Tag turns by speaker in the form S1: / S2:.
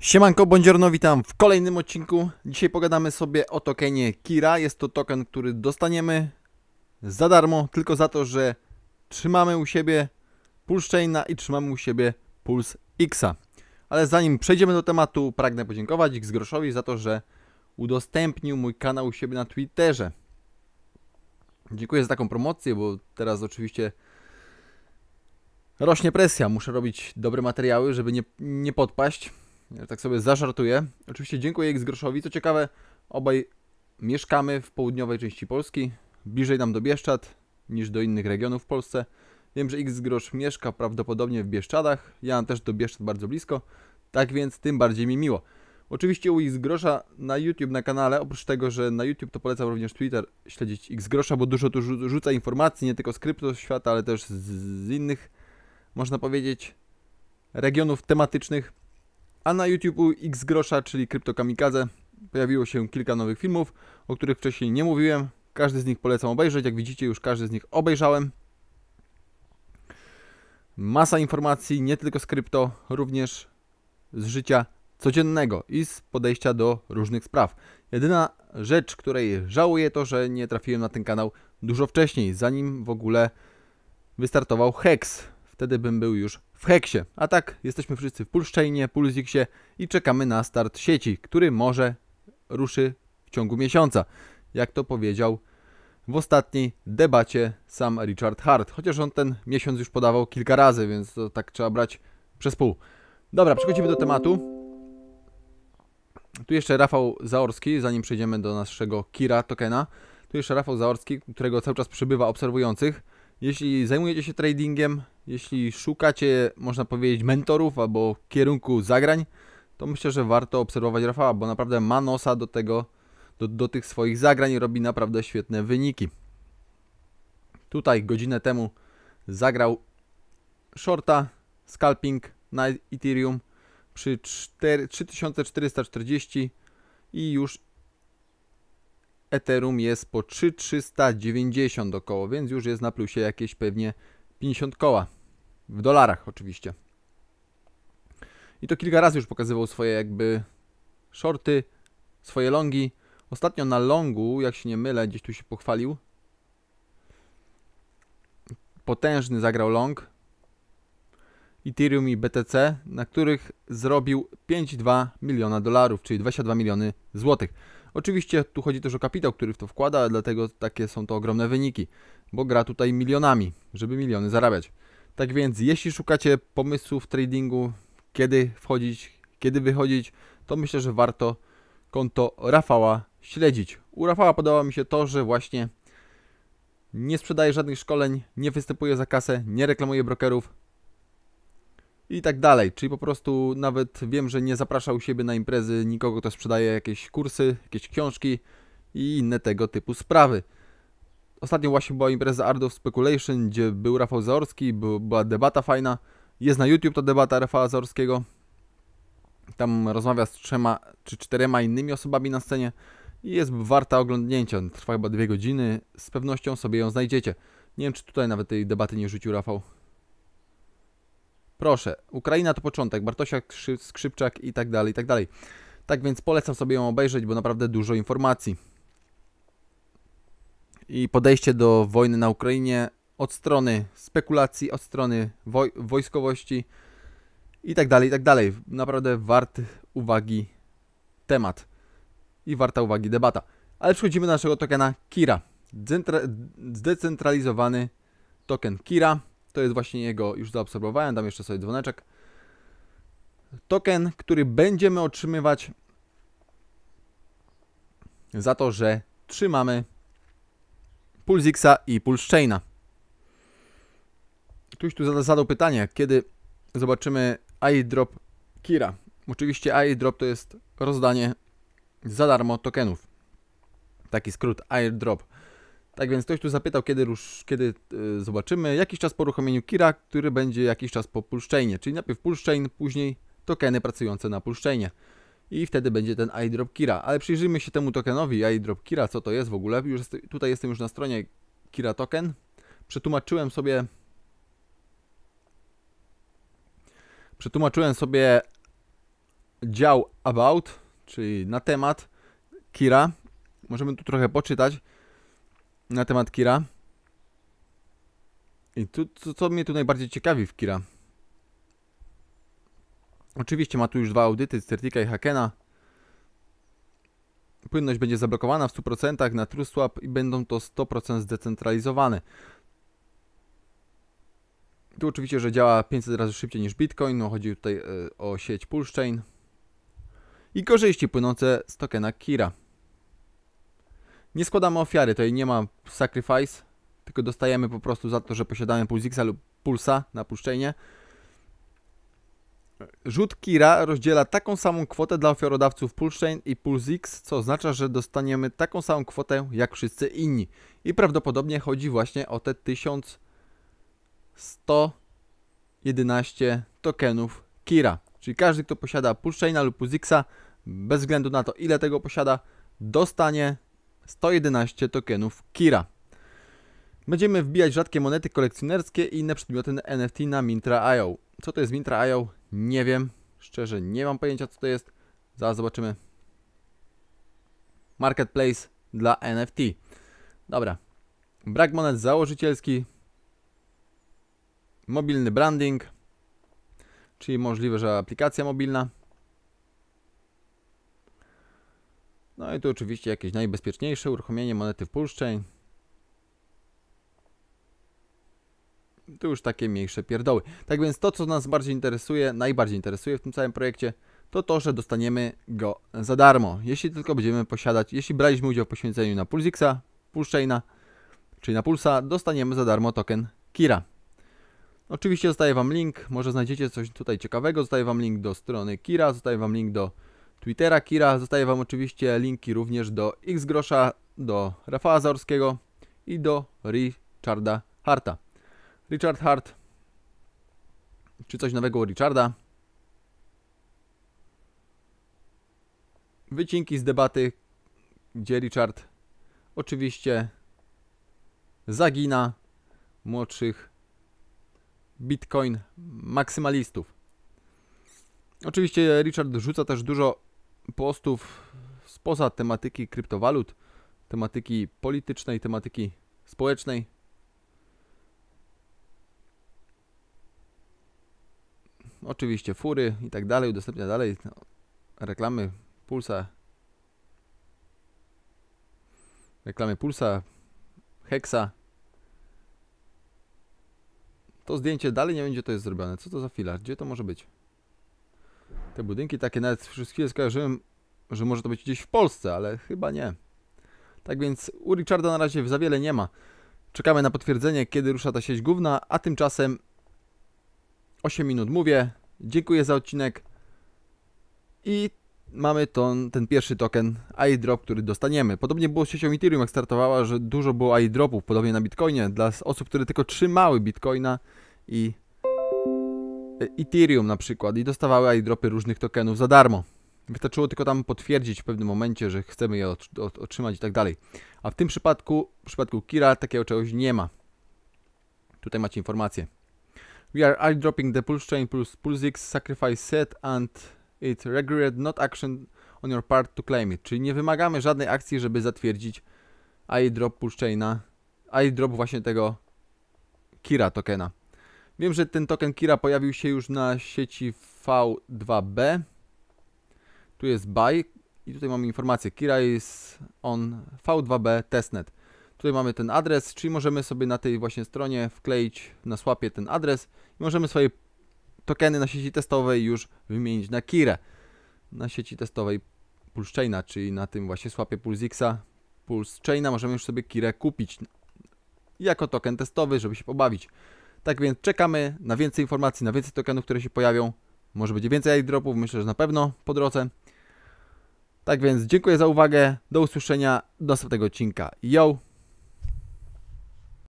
S1: Siemanko, buongiorno, witam w kolejnym odcinku. Dzisiaj pogadamy sobie o tokenie Kira. Jest to token, który dostaniemy za darmo, tylko za to, że trzymamy u siebie Pulse Chaina i trzymamy u siebie Puls Xa. Ale zanim przejdziemy do tematu, pragnę podziękować Xgroszowi za to, że udostępnił mój kanał u siebie na Twitterze. Dziękuję za taką promocję, bo teraz oczywiście rośnie presja. Muszę robić dobre materiały, żeby nie, nie podpaść tak sobie zażartuję. Oczywiście dziękuję X Groszowi. Co ciekawe, obaj mieszkamy w południowej części Polski. Bliżej nam do Bieszczad niż do innych regionów w Polsce. Wiem, że X Grosz mieszka prawdopodobnie w Bieszczadach. Ja też do Bieszczad bardzo blisko. Tak więc tym bardziej mi miło. Oczywiście u X Grosza na YouTube na kanale, oprócz tego, że na YouTube to polecam również Twitter śledzić X Grosza, bo dużo tu rzuca informacji, nie tylko z świata, ale też z, z innych, można powiedzieć, regionów tematycznych. A na YouTube'u X Grosza, czyli Krypto Kamikaze pojawiło się kilka nowych filmów, o których wcześniej nie mówiłem. Każdy z nich polecam obejrzeć. Jak widzicie, już każdy z nich obejrzałem. Masa informacji, nie tylko z krypto, również z życia codziennego i z podejścia do różnych spraw. Jedyna rzecz, której żałuję, to że nie trafiłem na ten kanał dużo wcześniej, zanim w ogóle wystartował Hex. Wtedy bym był już w Heksie. A tak, jesteśmy wszyscy w Pulszczejnie, Pulziksie i czekamy na start sieci, który może ruszy w ciągu miesiąca. Jak to powiedział w ostatniej debacie sam Richard Hart. Chociaż on ten miesiąc już podawał kilka razy, więc to tak trzeba brać przez pół. Dobra, przechodzimy do tematu. Tu jeszcze Rafał Zaorski, zanim przejdziemy do naszego Kira Tokena. Tu jeszcze Rafał Zaorski, którego cały czas przybywa obserwujących. Jeśli zajmujecie się tradingiem, jeśli szukacie, można powiedzieć, mentorów albo kierunku zagrań, to myślę, że warto obserwować Rafała, bo naprawdę ma nosa do tego, do, do tych swoich zagrań i robi naprawdę świetne wyniki. Tutaj godzinę temu zagrał shorta, scalping na Ethereum przy 4, 3440 i już Ethereum jest po 3390 około, więc już jest na plusie jakieś pewnie 50 koła. W dolarach oczywiście. I to kilka razy już pokazywał swoje jakby shorty, swoje longi. Ostatnio na longu, jak się nie mylę, gdzieś tu się pochwalił. Potężny zagrał long. Ethereum i BTC, na których zrobił 5,2 miliona dolarów, czyli 22 miliony złotych. Oczywiście tu chodzi też o kapitał, który w to wkłada, dlatego takie są to ogromne wyniki, bo gra tutaj milionami, żeby miliony zarabiać. Tak więc jeśli szukacie pomysłów w tradingu, kiedy wchodzić, kiedy wychodzić, to myślę, że warto konto Rafała śledzić. U Rafała podoba mi się to, że właśnie nie sprzedaje żadnych szkoleń, nie występuje za kasę, nie reklamuje brokerów, i tak dalej. Czyli po prostu nawet wiem, że nie zaprasza u siebie na imprezy nikogo, kto sprzedaje jakieś kursy, jakieś książki i inne tego typu sprawy. Ostatnio właśnie była impreza Art of Speculation, gdzie był Rafał Zaorski, była debata fajna. Jest na YouTube ta debata Rafała Zaorskiego. Tam rozmawia z trzema czy czterema innymi osobami na scenie i jest warta oglądnięcia. Trwa chyba dwie godziny. Z pewnością sobie ją znajdziecie. Nie wiem, czy tutaj nawet tej debaty nie rzucił Rafał. Proszę, Ukraina to początek, Bartosiak, Skrzypczak i tak dalej, i tak dalej. Tak więc polecam sobie ją obejrzeć, bo naprawdę dużo informacji. I podejście do wojny na Ukrainie od strony spekulacji, od strony woj wojskowości i tak dalej, i tak dalej. Naprawdę wart uwagi temat i warta uwagi debata. Ale przechodzimy do naszego tokena Kira. Zdecentralizowany token Kira to jest właśnie jego, już zaobserwowałem, dam jeszcze sobie dzwoneczek. Token, który będziemy otrzymywać za to, że trzymamy PulseXa i Pulsechaina. Ktoś tu zadał pytanie, kiedy zobaczymy airdrop Kira. Oczywiście airdrop to jest rozdanie za darmo tokenów. Taki skrót airdrop. Tak więc ktoś tu zapytał, kiedy, rusz, kiedy yy, zobaczymy. Jakiś czas po uruchomieniu Kira, który będzie jakiś czas po pulszczejnie. Czyli najpierw pulszczejn, później tokeny pracujące na pulszczejnie. I wtedy będzie ten idrop Kira. Ale przyjrzyjmy się temu tokenowi idrop Kira, co to jest w ogóle. Już jest, tutaj jestem już na stronie Kira Token. Przetłumaczyłem sobie... Przetłumaczyłem sobie dział about, czyli na temat Kira. Możemy tu trochę poczytać na temat Kira. I tu, co, co mnie tu najbardziej ciekawi w Kira? Oczywiście ma tu już dwa audyty, Certika i Hakena. Płynność będzie zablokowana w 100% na TrueSwap i będą to 100% zdecentralizowane. Tu oczywiście, że działa 500 razy szybciej niż Bitcoin, no chodzi tutaj y, o sieć Pulse Chain. I korzyści płynące z tokena Kira. Nie składamy ofiary, tutaj nie ma sacrifice, tylko dostajemy po prostu za to, że posiadamy Pulsixa lub Pulsa na puszczenie. Rzut Kira rozdziela taką samą kwotę dla ofiarodawców Pulschain i Pulsix, co oznacza, że dostaniemy taką samą kwotę jak wszyscy inni. I prawdopodobnie chodzi właśnie o te 1111 tokenów Kira. Czyli każdy, kto posiada Pulschaina lub Pulsixa, bez względu na to ile tego posiada, dostanie 111 tokenów Kira. Będziemy wbijać rzadkie monety kolekcjonerskie i inne przedmioty na NFT na Mintra.io. Co to jest Mintra.io? Nie wiem. Szczerze nie mam pojęcia co to jest. Zaraz zobaczymy. Marketplace dla NFT. Dobra. Brak monet założycielski. Mobilny branding. Czyli możliwe, że aplikacja mobilna. No i tu oczywiście jakieś najbezpieczniejsze uruchomienie monety pulszczeń. Tu już takie mniejsze pierdoły. Tak więc to, co nas bardziej interesuje, najbardziej interesuje w tym całym projekcie, to to, że dostaniemy go za darmo. Jeśli tylko będziemy posiadać, jeśli braliśmy udział w poświęceniu na Pulsixa, Pulschaina, czyli na Pulsa, dostaniemy za darmo token Kira. Oczywiście zostaje Wam link, może znajdziecie coś tutaj ciekawego, zostaje Wam link do strony Kira, zostaje Wam link do Twittera Kira. Zostaje Wam oczywiście linki również do X Grosza, do Rafała Zaorskiego i do Richarda Harta. Richard Hart. Czy coś nowego u Richarda? Wycinki z debaty, gdzie Richard oczywiście zagina młodszych bitcoin maksymalistów. Oczywiście Richard rzuca też dużo postów spoza tematyki kryptowalut, tematyki politycznej, tematyki społecznej. Oczywiście fury i tak dalej, udostępnia dalej no, reklamy Pulsa. Reklamy Pulsa, HEXA. To zdjęcie dalej nie będzie to jest zrobione. Co to za filar? Gdzie to może być? Te budynki takie nawet wszystkie skojarzyłem, że może to być gdzieś w Polsce, ale chyba nie. Tak więc u Richarda na razie za wiele nie ma. Czekamy na potwierdzenie, kiedy rusza ta sieć główna, a tymczasem 8 minut mówię. Dziękuję za odcinek. I mamy ten pierwszy token iDrop, który dostaniemy. Podobnie było z siecią Ethereum, jak startowała, że dużo było iDropów, podobnie na Bitcoinie, dla osób, które tylko trzymały Bitcoina i E, Ethereum na przykład i dostawały airdropy różnych tokenów za darmo. Wystarczyło tylko tam potwierdzić w pewnym momencie, że chcemy je otrzymać i tak dalej. A w tym przypadku, w przypadku Kira takiego czegoś nie ma. Tutaj macie informację. We are airdropping the Pulse Chain plus Pulsix Sacrifice Set and it regret not action on your part to claim it. Czyli nie wymagamy żadnej akcji, żeby zatwierdzić airdrop Pulse Chaina, airdrop właśnie tego Kira tokena. Wiem, że ten token Kira pojawił się już na sieci V2B. Tu jest buy i tutaj mamy informację. Kira jest on V2B testnet. Tutaj mamy ten adres, czyli możemy sobie na tej właśnie stronie wkleić na słapie ten adres i możemy swoje tokeny na sieci testowej już wymienić na Kira Na sieci testowej Pulsechaina, czyli na tym właśnie słapie PulseXa Pulsechaina możemy już sobie Kira kupić jako token testowy, żeby się pobawić. Tak więc czekamy na więcej informacji, na więcej tokenów, które się pojawią. Może będzie więcej airdropów, myślę, że na pewno po drodze. Tak więc dziękuję za uwagę, do usłyszenia, do następnego odcinka. Yo!